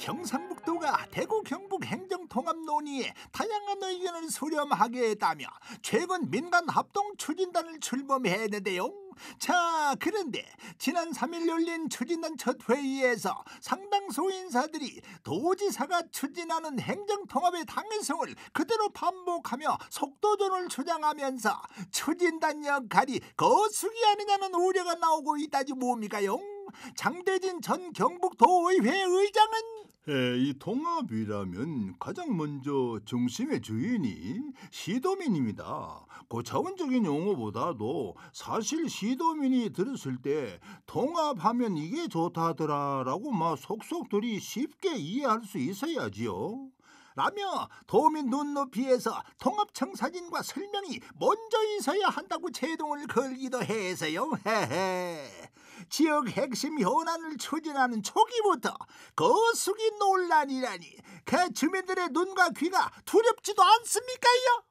경상북도가 대구 경북 행정 통합 논의에 다양한 의견을 수렴하게 했다며 최근 민간 합동 추진단을 출범했는데요. 자 그런데 지난 3일 열린 추진단 첫 회의에서 상당수 인사들이 도지사가 추진하는 행정통합의 당위성을 그대로 반복하며 속도전을 주장하면서 추진단 역할이 거수기 아니냐는 우려가 나오고 있다지 뭡니까요? 장대진 전 경북도의회 의장은 예, 이 통합이라면 가장 먼저 중심의 주인이 시도민입니다. 고차원적인 용어보다도 사실 시도민이 들었을 때 통합하면 이게 좋다더라라고 막 속속들이 쉽게 이해할 수 있어야지요. 라며 도민 눈높이에서 통합청 사진과 설명이 먼저 있어야 한다고 제동을 걸기도 해서요. 헤헤. 지역 핵심 현안을 추진하는 초기부터 거수기 논란이라니 그 주민들의 눈과 귀가 두렵지도 않습니까요?